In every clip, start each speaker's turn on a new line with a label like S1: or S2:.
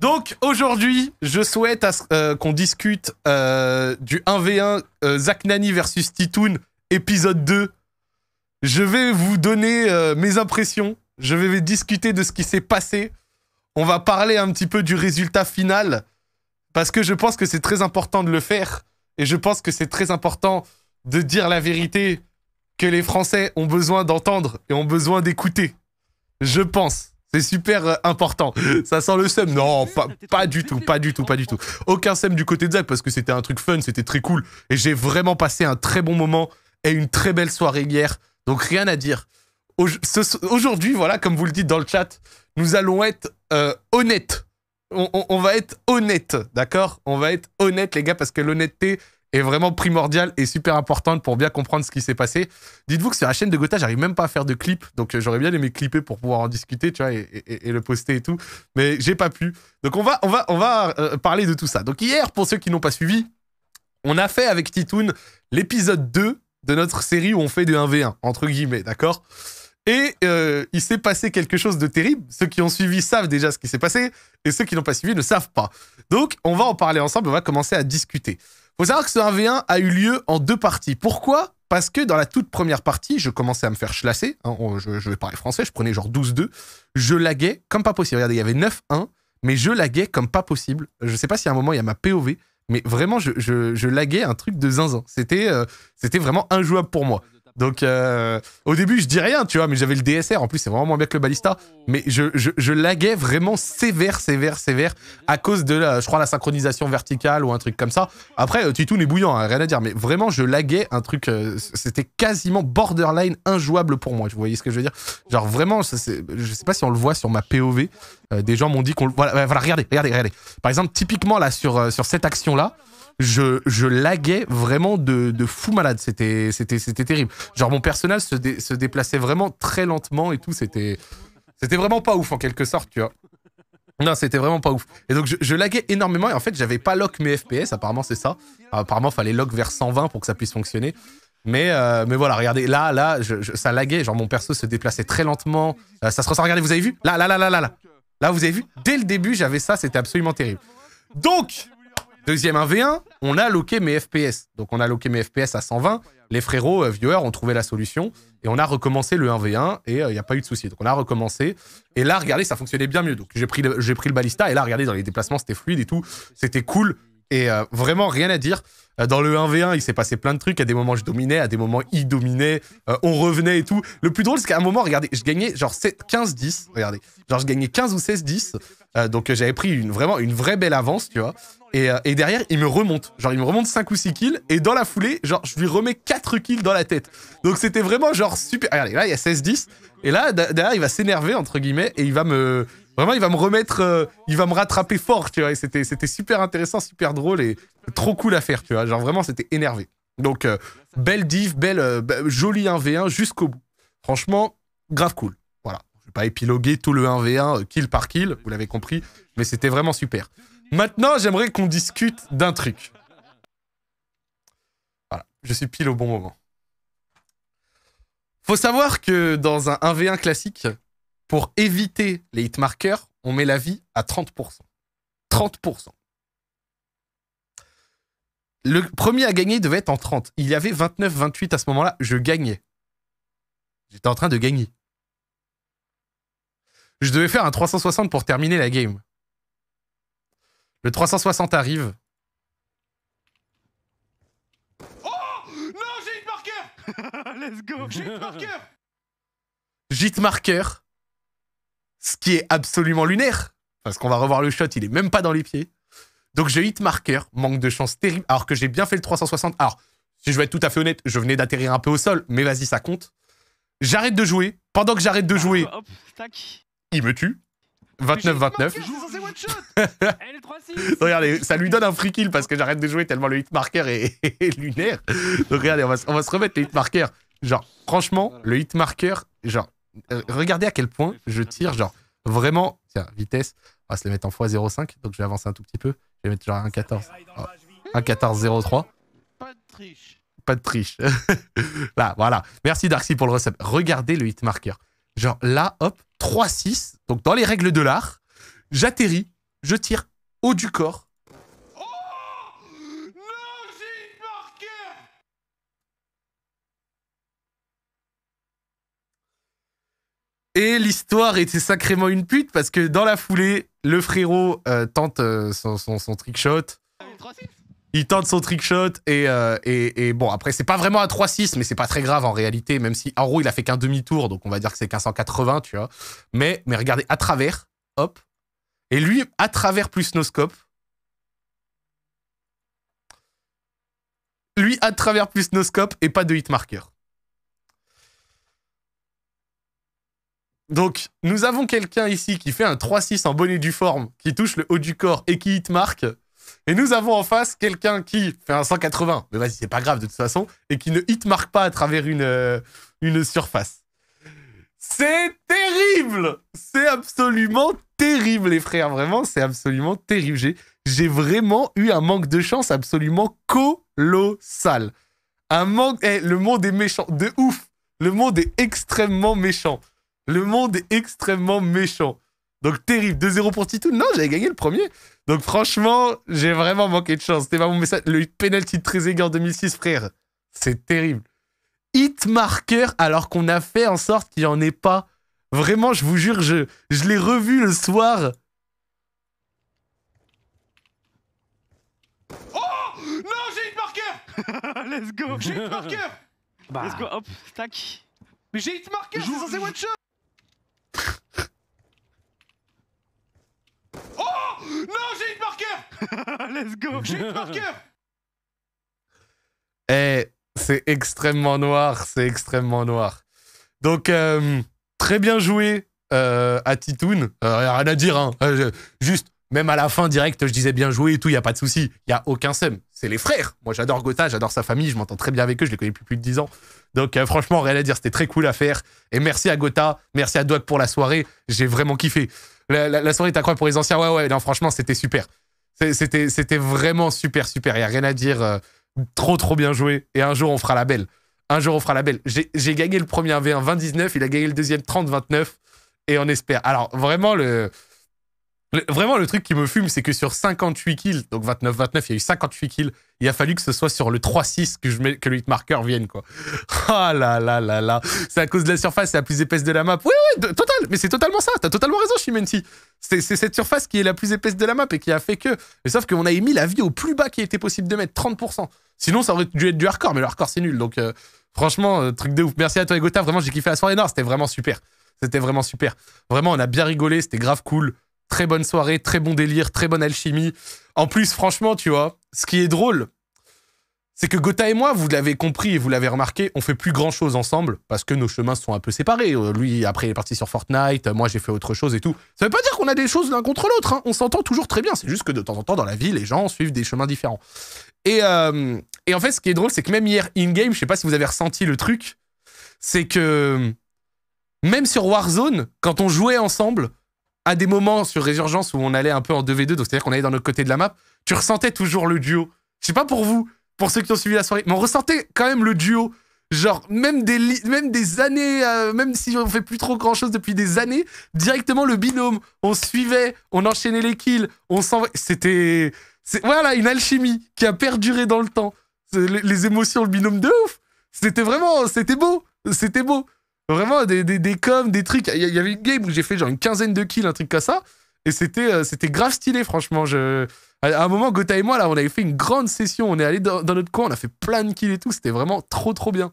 S1: Donc aujourd'hui, je souhaite euh, qu'on discute euh, du 1v1 euh, Zach Nani versus Titoon, épisode 2. Je vais vous donner mes impressions, je vais discuter de ce qui s'est passé, on va parler un petit peu du résultat final, parce que je pense que c'est très important de le faire, et je pense que c'est très important de dire la vérité que les Français ont besoin d'entendre et ont besoin d'écouter. Je pense. C'est super euh, important. Ça sent le seum. Non, pas, du tout, pas du tout, pas du tout. Aucun seum du côté de Zach parce que c'était un truc fun, c'était très cool. Et j'ai vraiment passé un très bon moment et une très belle soirée hier. Donc rien à dire. Aujourd'hui, voilà, comme vous le dites dans le chat, nous allons être euh, honnêtes. on va être honnêtes, d'accord On va être honnêtes, les gars, parce que l'honnêteté, est vraiment primordiale et super importante pour bien comprendre ce qui s'est passé. Dites-vous que sur la chaîne de Gotha, j'arrive même pas à faire de clip, donc euh, j'aurais bien aimé clipper pour pouvoir en discuter, tu vois, et, le poster et tout, mais j'ai pas pu. Donc on va, on va, on va euh, parler de tout ça. Donc hier, pour ceux qui n'ont pas suivi, on a fait avec Titoon l'épisode 2 de notre série où on fait du 1v1, entre guillemets, d'accord et euh, il s'est passé quelque chose de terrible. Ceux qui ont suivi savent déjà ce qui s'est passé, et ceux qui n'ont pas suivi ne savent pas. Donc, on va en parler ensemble, on va commencer à discuter. Faut savoir que ce 1v1 a eu lieu en deux parties. Pourquoi Parce que dans la toute première partie, je commençais à me faire chlasser. Hein, je, vais parler français, je prenais genre 12-2. Je laguais comme pas possible. Regardez, il y avait 9-1, mais je laguais comme pas possible. Je sais pas si à un moment, il y a ma POV, mais vraiment, je, laguais un truc de zinzin. c'était euh, vraiment injouable pour moi. Donc, euh, au début, je dis rien, tu vois, mais j'avais le DSR. En plus, c'est vraiment moins bien que le Ballista. Mais je, laguais vraiment sévère, sévère, sévère à cause de, la, je crois, la synchronisation verticale ou un truc comme ça. Après, euh, Titoun est bouillant, hein, rien à dire. Mais vraiment, je laguais un truc. Euh, c'était quasiment borderline injouable pour moi. Vous voyez ce que je veux dire Genre, vraiment, je sais pas si on le voit sur ma POV. des gens m'ont dit qu'on Voilà, voilà, regardez, regardez, regardez. Par exemple, typiquement, là, sur, sur cette action-là, je, laguais vraiment de, de fou malade. C'était, c'était, c'était terrible. Genre, mon personnel se, se déplaçait vraiment très lentement et tout. C'était, c'était vraiment pas ouf en quelque sorte, tu vois. Non, c'était vraiment pas ouf. Et donc, je, laguais énormément. Et en fait, j'avais pas lock mes FPS. Apparemment, c'est ça. Apparemment, fallait lock vers 120 pour que ça puisse fonctionner. Mais, euh, mais voilà, regardez, là, là, ça laguait. Genre, mon perso se déplaçait très lentement. Euh, ça se ressent. Regardez, vous avez vu Là, là, là, là, là, là. Là, vous avez vu Dès le début, j'avais ça. C'était absolument terrible. Donc, deuxième 1v1 on a loqué mes FPS. Donc on a loqué mes FPS à 120. Les frérots euh, viewers ont trouvé la solution et on a recommencé le 1v1 et il euh, n'y a pas eu de souci. Donc on a recommencé et là, regardez, ça fonctionnait bien mieux. Donc j'ai pris, le, pris le balista et là, regardez, dans les déplacements, c'était fluide et tout. C'était cool. Et euh, vraiment, rien à dire. Euh, dans le 1v1, il s'est passé plein de trucs. À des moments, je dominais. À des moments, il dominait. Euh, on revenait et tout. Le plus drôle, c'est qu'à un moment, regardez, je gagnais genre 15-10. Regardez. Genre, je gagnais 15 ou 16-10. donc, j'avais pris une, vraiment une vraie belle avance, tu vois. Et, derrière, il me remonte. Genre, il me remonte 5 ou 6 kills. Et dans la foulée, genre, je lui remets 4 kills dans la tête. Donc, c'était vraiment genre super. Regardez, là, il y a 16-10. Et là, derrière, il va s'énerver, entre guillemets, et il va me, Vraiment, il va me remettre, euh, il va me rattraper fort, tu vois. c'était, c'était super intéressant, super drôle et trop cool à faire, tu vois. Genre vraiment, c'était énervé. Donc, euh, belle div, belle, euh, jolie 1v1 jusqu'au bout. Franchement, grave cool. Voilà. Je vais pas épiloguer tout le 1v1 kill par kill, vous l'avez compris, mais c'était vraiment super. Maintenant, j'aimerais qu'on discute d'un truc. Voilà, je suis pile au bon moment. Faut savoir que dans un 1v1 classique, pour éviter les hitmarkers, on met la vie à 30%. 30%. Le premier à gagner devait être en 30. Il y avait 29, 28 à ce moment-là. Je gagnais. J'étais en train de gagner. Je devais faire un 360 pour terminer la game. Le 360 arrive. Oh Non, j'ai marker Let's go J'ai hitmarker. Hitmarker ce qui est absolument lunaire, parce qu'on va revoir le shot, il est même pas dans les pieds. Donc j'ai hit marker, manque de chance terrible, alors que j'ai bien fait le 360. Alors, si je vais être tout à fait honnête, je venais d'atterrir un peu au sol, mais vas-y, ça compte. J'arrête de jouer. Pendant que j'arrête de ah, jouer, il me tue. 29-29. regardez, ça lui donne un free kill parce que j'arrête de jouer tellement le hit marker est, lunaire. Donc regardez, on va, se remettre le hit marker. Genre, franchement, le hit marker... genre, regardez à quel point je tire, genre, vraiment. Tiens, vitesse. On va se les mettre en x0,5. Donc je vais avancer un tout petit peu. Je vais mettre genre 1,14. 1,14,03. Ah, Pas de triche. Pas de triche. là, voilà. Merci Darcy pour le recept. Regardez le hitmarker. Genre là, hop, 3,6. Donc dans les règles de l'art, j'atterris, je tire haut du corps Et l'histoire était sacrément une pute parce que dans la foulée, le frérot euh, tente euh, son, trick shot. Il tente son trick shot et, euh, bon, après, c'est pas vraiment un 3-6, mais c'est pas très grave en réalité, même si en gros, il a fait qu'un demi-tour, donc on va dire que c'est qu'un 180, tu vois. Mais, mais regardez, à travers, hop. Et lui, à travers plus noscope. Lui, à travers plus noscope et pas de hit marker. Donc, nous avons quelqu'un ici qui fait un 3-6 en bonnet du forme, qui touche le haut du corps et qui hit marque. Et nous avons en face quelqu'un qui fait un 180, mais vas-y, c'est pas grave de toute façon, et qui ne hit marque pas à travers une, euh, une surface. C'est terrible C'est absolument terrible, les frères, vraiment, c'est absolument terrible. J'ai vraiment eu un manque de chance absolument colossal. Un manque... Eh, le monde est méchant, de ouf Le monde est extrêmement méchant. Le monde est extrêmement méchant. Donc terrible, 2-0 pour Tito. Non, j'avais gagné le premier. Donc franchement, j'ai vraiment manqué de chance. C'était vraiment mon message. Le penalty de Trezeguet en 2006, frère. C'est terrible. Hit marker alors qu'on a fait en sorte qu'il n'y en ait pas. Vraiment, je vous jure, je, je l'ai revu le soir. Oh Non, j'ai hit marker Let's go J'ai hit marker bah. Let's go, hop, tac. Mais j'ai hit marker, c'est censé one shot Oh Non, j'ai une marqueur Let's go J'ai une marqueur Eh, c'est extrêmement noir, c'est extrêmement noir. Donc, euh, très bien joué euh, à Titoun. Euh, rien à dire, hein. juste, même à la fin, direct, je disais bien joué et tout, il n'y a pas de souci. Il n'y a aucun sem c'est les frères. Moi, j'adore Gotha, j'adore sa famille, je m'entends très bien avec eux, je les connais depuis plus de 10 ans. Donc, euh, franchement, rien à dire, c'était très cool à faire. Et merci à Gotha, merci à Doc pour la soirée, j'ai vraiment kiffé. La, soirée est quoi pour les anciens, ouais, ouais, non, franchement, c'était super. C'était, c'était vraiment super, super. Il n'y a rien à dire, euh, trop, trop bien joué. Et un jour, on fera la belle. Un jour, on fera la belle. J'ai, gagné le premier v 1 29 il a gagné le deuxième 30-29. Et on espère. Alors, vraiment, le Vraiment, le truc qui me fume, c'est que sur 58 kills, donc 29-29, il y a eu 58 kills, il a fallu que ce soit sur le 3-6 que, je que le hitmarker vienne, quoi. oh là là là là. C'est à cause de la surface, c'est la plus épaisse de la map. Oui, oui, total. Mais c'est totalement ça. T'as totalement raison, Chimenti. C'est cette surface qui est la plus épaisse de la map et qui a fait que. Mais sauf qu'on a émis la vie au plus bas qui était possible de mettre, 30%. Sinon, ça aurait dû être du hardcore, mais le hardcore, c'est nul. Donc, euh, franchement, euh, truc de ouf. Merci à toi, Egota. Vraiment, j'ai kiffé la soirée. Non, c'était vraiment super. C'était vraiment super. Vraiment, on a bien rigolé. C'était grave cool. Très bonne soirée, très bon délire, très bonne alchimie. En plus, franchement, tu vois, ce qui est drôle, c'est que Gotha et moi, vous l'avez compris et vous l'avez remarqué, on fait plus grand chose ensemble parce que nos chemins sont un peu séparés. Euh, lui, après, il est parti sur Fortnite, moi, j'ai fait autre chose et tout. Ça veut pas dire qu'on a des choses l'un contre l'autre, hein. on s'entend toujours très bien. C'est juste que de temps en temps, dans la vie, les gens suivent des chemins différents. Et, euh, en fait, ce qui est drôle, c'est que même hier, in-game, je ne sais pas si vous avez ressenti le truc, c'est que même sur Warzone, quand on jouait ensemble, à des moments sur Résurgence où on allait un peu en 2v2, donc c'est-à-dire qu'on allait dans notre côté de la map, tu ressentais toujours le duo. Je sais pas pour vous, pour ceux qui ont suivi la soirée, mais on ressentait quand même le duo. Genre, même des, même des années, euh, même si on fait plus trop grand chose depuis des années, directement le binôme, on suivait, on enchaînait les kills, on s'en. C'était. Voilà, une alchimie qui a perduré dans le temps. Les, les émotions, le binôme de ouf. C'était vraiment. C'était beau. C'était beau. Vraiment, des, des, des coms, des trucs. Il y, avait une game où j'ai fait genre une quinzaine de kills, un truc comme ça. Et c'était euh, c'était grave stylé, franchement. Je... À un moment, Gotha et moi, là, on avait fait une grande session. On est allé dans, notre coin, on a fait plein de kills et tout. C'était vraiment trop, trop bien.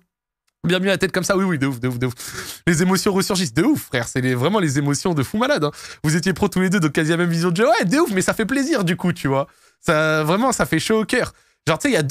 S1: Bien bien la tête comme ça, oui, oui, de ouf, de ouf, de ouf. Les émotions ressurgissent, de ouf, frère. C'est vraiment les émotions de fou malade. Hein. Vous étiez pro tous les deux, donc quasi la même vision de jeu. Ouais, de ouf, mais ça fait plaisir, du coup, tu vois. Ça, vraiment, ça fait chaud au cœur. Genre, tu sais,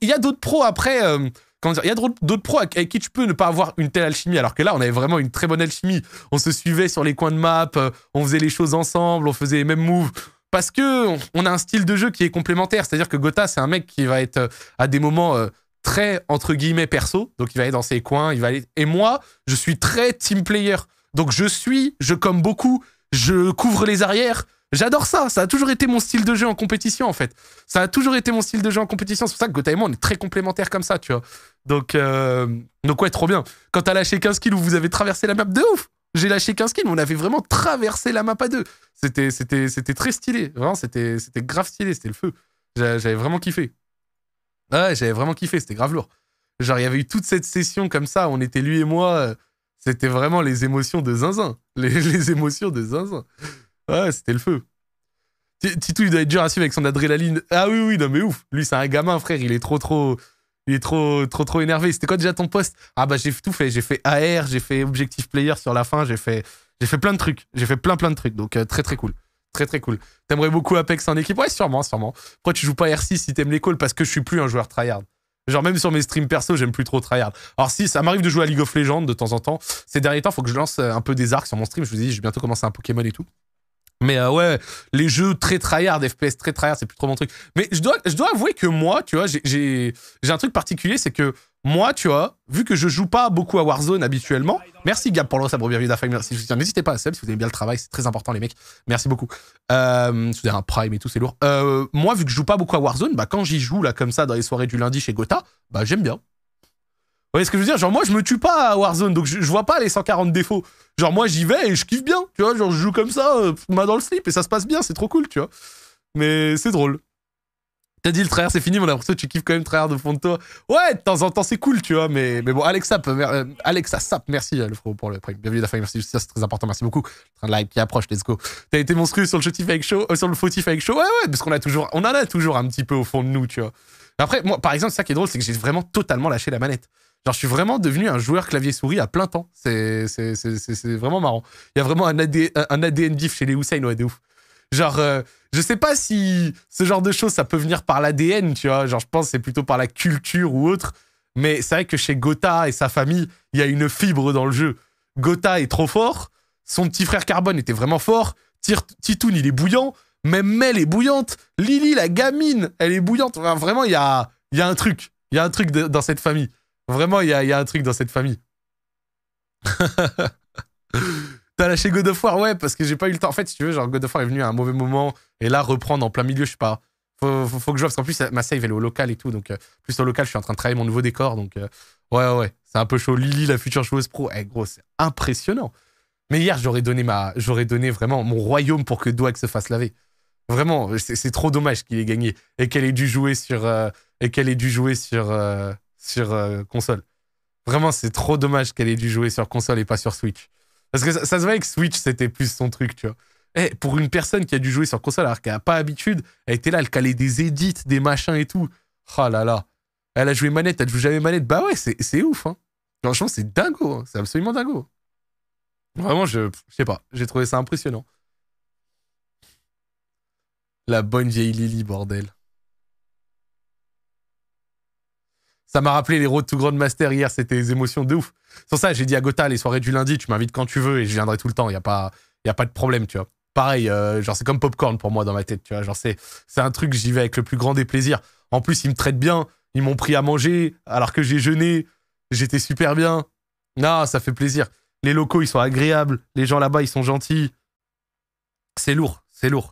S1: il y a d'autres pros après. Euh, il y a d'autres pros avec, qui tu peux ne pas avoir une telle alchimie, alors que là, on avait vraiment une très bonne alchimie. On se suivait sur les coins de map, euh, on faisait les choses ensemble, on faisait les mêmes moves. Parce que on a un style de jeu qui est complémentaire. C'est-à-dire que Gotha, c'est un mec qui va être euh, à des moments euh, très, entre guillemets, perso. Donc, il va aller dans ses coins, il va aller... Et moi, je suis très team player. Donc, je suis, je comme beaucoup, je couvre les arrières, J'adore ça. Ça a toujours été mon style de jeu en compétition, en fait. Ça a toujours été mon style de jeu en compétition. C'est pour ça que Gotha et moi, on est très complémentaires comme ça, tu vois. Donc, euh, donc ouais, trop bien. Quand t'as lâché 15 kills vous avez traversé la map de ouf. J'ai lâché 15 kills, on avait vraiment traversé la map à deux. C'était, c'était, c'était très stylé. Vraiment, c'était, c'était grave stylé. C'était le feu. J'avais vraiment kiffé. Ouais, j'avais vraiment kiffé. C'était grave lourd. Genre, il y avait eu toute cette session comme ça. On était lui et moi. Euh, c'était vraiment les émotions de zinzin. Les, les émotions de zinzin. Ouais, c'était le feu. Titou, il doit être dur à suivre avec son adrénaline. Ah oui, oui, non, mais ouf. Lui, c'est un gamin, frère. Il est trop, trop. Il est trop, trop, trop énervé. C'était quoi déjà ton poste Ah bah, j'ai tout fait. J'ai fait AR, j'ai fait Objective Player sur la fin. J'ai fait, j'ai fait plein de trucs. J'ai fait plein, plein de trucs. Donc, euh, très, très cool. Très, très cool. T'aimerais beaucoup Apex en équipe Ouais, sûrement, sûrement. Pourquoi tu joues pas R6 si t'aimes les calls Parce que je suis plus un joueur tryhard. Genre, même sur mes streams perso, j'aime plus trop tryhard. Alors, si, ça m'arrive de jouer à League of Legends de temps en temps. Ces derniers temps, faut que je lance euh, un peu des arcs sur mon stream. Je vous ai dit, vais bientôt commencer un Pokémon et tout. Mais euh, ouais, les jeux très tryhard, FPS très tryhard, c'est plus trop mon truc. Mais je dois, je dois avouer que moi, tu vois, j'ai un truc particulier, c'est que moi, tu vois, vu que je joue pas beaucoup à Warzone habituellement, merci Gab pour le sabre bienvenue merci. N'hésitez pas à sub si vous aimez bien le travail, c'est très important les mecs, merci beaucoup. c'est euh, un prime et tout, c'est lourd. Euh, moi, vu que je joue pas beaucoup à Warzone, bah quand j'y joue là comme ça dans les soirées du lundi chez Gotha, bah j'aime bien, voyez ce que je veux dire Genre, moi, je me tue pas à Warzone, donc je, vois pas les 140 défauts. Genre, moi, j'y vais et je kiffe bien, tu vois. Genre, je joue comme ça, euh, Ma dans le slip, et ça se passe bien, c'est trop cool, tu vois. Mais c'est drôle. T'as dit le tryhard, c'est fini, mais on a l'impression que tu kiffes quand même tryhard au fond de toi. Ouais, de temps en temps, c'est cool, tu vois, mais, mais bon, Alexa, euh, Alexa Sap, merci euh, le pour le prime. Bienvenue à la famille, merci, c'est très important, merci beaucoup. Train de live qui approche, let's go. T'as été monstrueux sur le fautif avec show, sur le fautif avec show, ouais, ouais, parce qu'on a toujours, on en a toujours un petit peu au fond de nous, tu vois. Après, moi, par exemple, ça qui est drôle, c'est que j'ai vraiment totalement lâché la manette. Genre, je suis vraiment devenu un joueur clavier-souris à plein temps. C'est vraiment marrant. Il y a vraiment un, un ADN diff chez les Hussein, ouais, de ouf. Genre, euh, je sais pas si ce genre de choses, ça peut venir par l'ADN, tu vois. Genre, je pense c'est plutôt par la culture ou autre. Mais c'est vrai que chez Gotha et sa famille, il y a une fibre dans le jeu. Gotha est trop fort. Son petit frère Carbone était vraiment fort. Titoun, il est bouillant. Même Mel est bouillante. Lily, la gamine, elle est bouillante. vraiment, il y a, y a un truc. Il y a un truc dans cette famille. Vraiment, il y a, un truc dans cette famille. T'as lâché God ouais, parce que j'ai pas eu le temps. En fait, si tu veux, genre God est venu à un mauvais moment, et là, reprendre en plein milieu, je sais pas. Faut, faut, que je joue, parce qu'en plus, ma save, est au local et tout, donc euh, plus au local, je suis en train de travailler mon nouveau décor, donc euh, ouais, ouais, c'est un peu chaud. Lily, la future joueuse pro, eh, gros, c'est impressionnant. Mais hier, j'aurais donné, ma, j'aurais donné vraiment mon royaume pour que Dwag se fasse laver. Vraiment, c'est, trop dommage qu'il ait gagné et qu'elle ait dû jouer sur, euh, et qu'elle ait dû jouer sur, sur euh, console. Vraiment, c'est trop dommage qu'elle ait dû jouer sur console et pas sur Switch. Parce que ça, se voit que Switch, c'était plus son truc, tu vois. Eh, pour une personne qui a dû jouer sur console alors qu'elle n'a pas habitude, elle était là, elle calait des edits, des machins et tout. Oh là là. Elle a joué manette, elle joue jamais manette. Bah ouais, c'est ouf. Hein. Franchement, c'est dingo. Hein. C'est absolument dingo. Vraiment, je, je sais pas. J'ai trouvé ça impressionnant. La bonne vieille Lily, bordel. Ça m'a rappelé les Road to Master hier, c'était des émotions de ouf. Sans ça, j'ai dit à Gotha, les soirées du lundi, tu m'invites quand tu veux et je viendrai tout le temps, il n'y a, pas, y a pas de problème, tu vois. Pareil, euh, genre c'est comme popcorn pour moi dans ma tête, tu vois. Genre c'est un truc, j'y vais avec le plus grand des plaisirs. En plus, ils me traitent bien, ils m'ont pris à manger alors que j'ai jeûné, j'étais super bien. Non, ça fait plaisir. Les locaux, ils sont agréables, les gens là-bas, ils sont gentils. C'est lourd, c'est lourd.